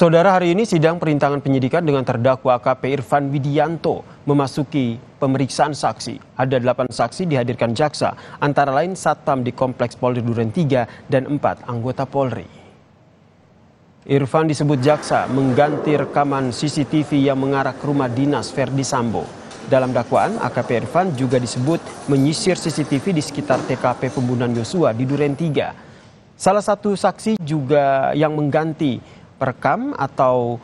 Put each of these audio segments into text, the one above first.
Saudara hari ini sidang perintangan penyidikan dengan terdakwa AKP Irfan Widianto memasuki pemeriksaan saksi. Ada delapan saksi dihadirkan jaksa, antara lain satpam di Kompleks Polri Duren 3 dan 4 anggota Polri. Irfan disebut jaksa mengganti rekaman CCTV yang mengarah ke rumah dinas Verdi Sambo. Dalam dakwaan, AKP Irfan juga disebut menyisir CCTV di sekitar TKP pembunuhan Yosua di Duren 3. Salah satu saksi juga yang mengganti perekam atau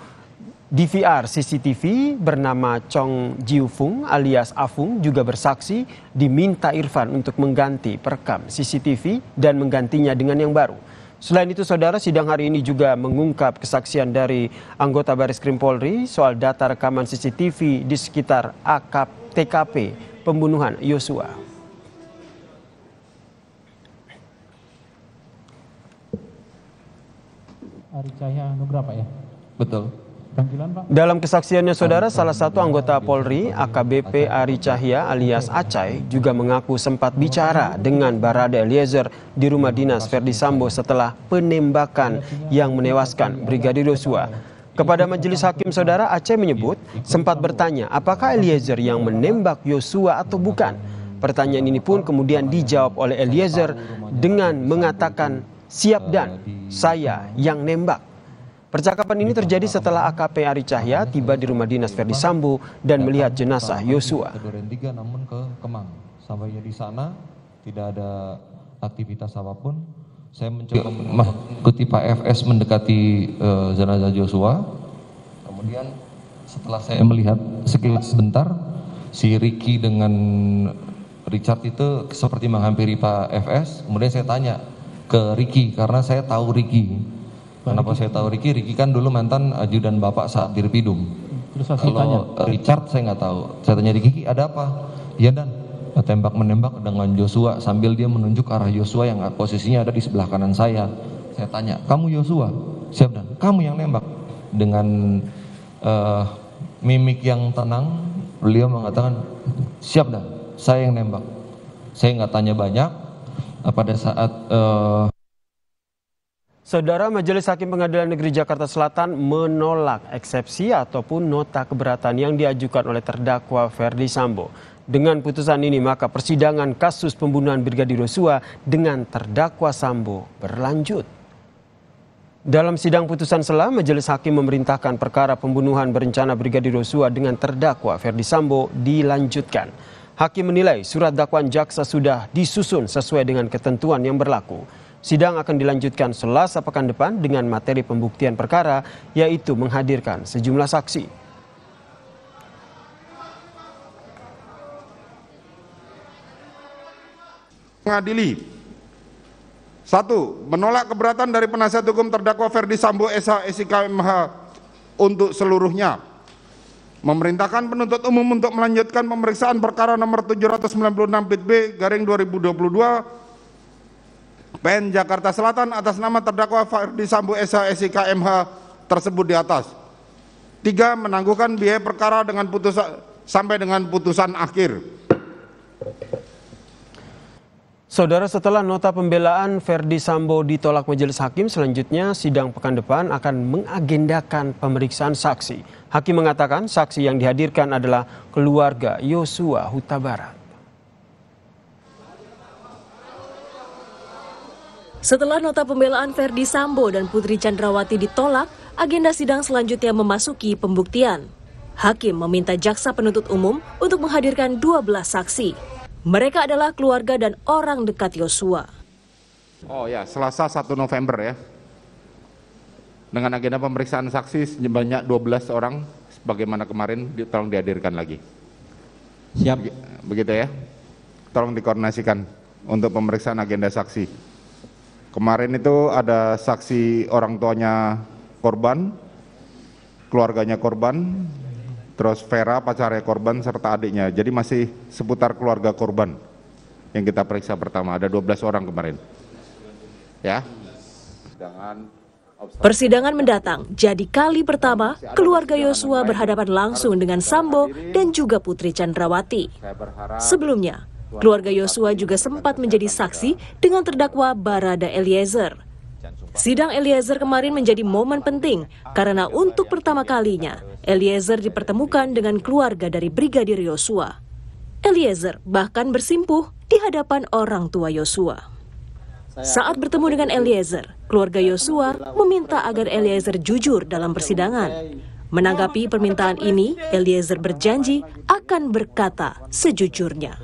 DVR CCTV bernama Chong Jiufung alias Afung juga bersaksi diminta Irfan untuk mengganti perekam CCTV dan menggantinya dengan yang baru. Selain itu, saudara, sidang hari ini juga mengungkap kesaksian dari anggota Baris Krim Polri soal data rekaman CCTV di sekitar AKP TKP pembunuhan Yosua. Ari Cahya Nugra Pak ya? Betul. Dalam kesaksiannya saudara, salah satu anggota Polri, AKBP Ari Cahya alias Acai, juga mengaku sempat bicara dengan Barada Eliezer di rumah dinas Verdi Sambo setelah penembakan yang menewaskan Brigadir Yosua. Kepada majelis hakim saudara, Aceh menyebut sempat bertanya apakah Eliezer yang menembak Yosua atau bukan. Pertanyaan ini pun kemudian dijawab oleh Eliezer dengan mengatakan siap eh, dan saya yang nembak. Percakapan ini terjadi setelah AKP Ari Cahya tiba di rumah dinas Verdi Sambo dan melihat jenazah Yosua. Tiga namun ke Kemang. Sampainya di sana tidak ada aktivitas apapun. Saya mencoba mengikuti Pak FS mendekati uh, jenazah Yosua. Kemudian setelah saya melihat sekilas sebentar, si Ricky dengan Richard itu seperti menghampiri Pak FS. Kemudian saya tanya, ke Ricky karena saya tahu Ricky. Kenapa saya tahu Ricky? Ricky kan dulu mantan ajudan eh, Bapak saat Dirpidum. Terus Kalau tanya. Eh, Richard saya nggak tahu. Saya tanya Riki, ada apa? Ya dan eh, tembak menembak dengan Joshua sambil dia menunjuk arah Joshua yang posisinya ada di sebelah kanan saya. Saya tanya, kamu Joshua? Siap dan kamu yang nembak dengan uh, mimik yang tenang. Beliau mengatakan, siap dan saya yang nembak. Saya nggak tanya banyak, Eh, pada saat uh, Saudara Majelis Hakim Pengadilan Negeri Jakarta Selatan menolak eksepsi ataupun nota keberatan yang diajukan oleh terdakwa Ferdi Sambo. Dengan putusan ini maka persidangan kasus pembunuhan Brigadir Yosua dengan terdakwa Sambo berlanjut. Dalam sidang putusan selama Majelis Hakim memerintahkan perkara pembunuhan berencana Brigadir Yosua dengan terdakwa Ferdi Sambo dilanjutkan. Hakim menilai surat dakwaan jaksa sudah disusun sesuai dengan ketentuan yang berlaku. Sidang akan dilanjutkan Selasa pekan depan dengan materi pembuktian perkara, yaitu menghadirkan sejumlah saksi. Mengadili satu, menolak keberatan dari penasihat hukum terdakwa Ferdi Sambo SH SIKMH untuk seluruhnya memerintahkan penuntut umum untuk melanjutkan pemeriksaan perkara nomor 796 bit B garing 2022 PN Jakarta Selatan atas nama terdakwa Fardi Sambu SH SIK MH tersebut di atas. Tiga, menangguhkan biaya perkara dengan putusan sampai dengan putusan akhir. Saudara setelah nota pembelaan Verdi Sambo ditolak majelis hakim, selanjutnya sidang pekan depan akan mengagendakan pemeriksaan saksi. Hakim mengatakan saksi yang dihadirkan adalah keluarga Yosua Huta Barat. Setelah nota pembelaan Verdi Sambo dan Putri Chandrawati ditolak, agenda sidang selanjutnya memasuki pembuktian. Hakim meminta jaksa penuntut umum untuk menghadirkan 12 saksi. Mereka adalah keluarga dan orang dekat Yosua. Oh ya, Selasa 1 November ya. Dengan agenda pemeriksaan saksi sebanyak 12 orang, sebagaimana kemarin tolong dihadirkan lagi. Siap. Begitu ya. Tolong dikoordinasikan untuk pemeriksaan agenda saksi. Kemarin itu ada saksi orang tuanya korban, keluarganya korban, terus Vera pacarnya korban serta adiknya. Jadi masih seputar keluarga korban yang kita periksa pertama. Ada 12 orang kemarin. Ya. Persidangan mendatang, jadi kali pertama keluarga Yosua berhadapan langsung dengan Sambo dan juga Putri Chandrawati. Sebelumnya, keluarga Yosua juga sempat menjadi saksi dengan terdakwa Barada Eliezer. Sidang Eliezer kemarin menjadi momen penting karena untuk pertama kalinya Eliezer dipertemukan dengan keluarga dari Brigadir Yosua. Eliezer bahkan bersimpuh di hadapan orang tua Yosua. Saat bertemu dengan Eliezer, keluarga Yosua meminta agar Eliezer jujur dalam persidangan. Menanggapi permintaan ini, Eliezer berjanji akan berkata sejujurnya.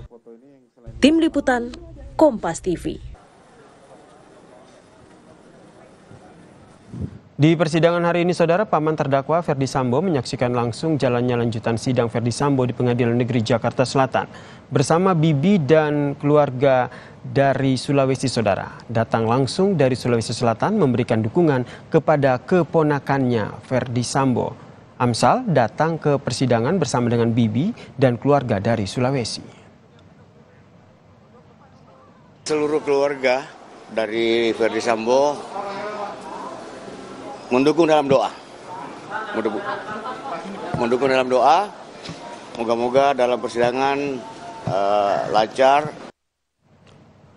Tim Liputan, Kompas TV. Di persidangan hari ini, Saudara Paman terdakwa Ferdi Sambo menyaksikan langsung jalannya lanjutan sidang Ferdi Sambo di Pengadilan Negeri Jakarta Selatan. Bersama Bibi dan keluarga dari Sulawesi Saudara, datang langsung dari Sulawesi Selatan memberikan dukungan kepada keponakannya Ferdi Sambo. Amsal datang ke persidangan bersama dengan Bibi dan keluarga dari Sulawesi. Seluruh keluarga dari Ferdi Sambo mendukung dalam doa. Mendukung, mendukung dalam doa. Moga-moga dalam persidangan uh, lancar.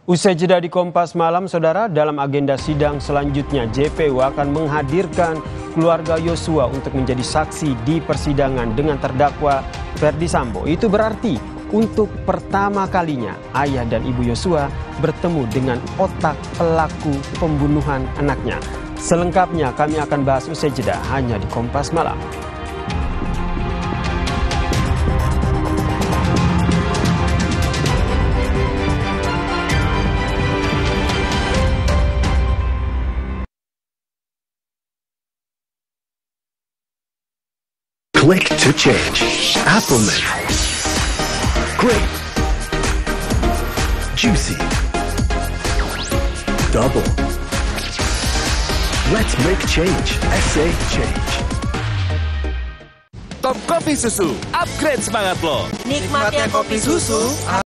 Usai jeda di Kompas Malam, Saudara, dalam agenda sidang selanjutnya, JPU akan menghadirkan keluarga Yosua untuk menjadi saksi di persidangan dengan terdakwa Ferdi Sambo. Itu berarti untuk pertama kalinya ayah dan ibu Yosua bertemu dengan otak pelaku pembunuhan anaknya. Selengkapnya kami akan bahas usai jeda hanya di Kompas Malam. Click to change. Appleman. Great. Juicy. Double. Let's make change. SA Change. Top Kopi Susu, upgrade semangat lo. Nikmatnya kopi susu.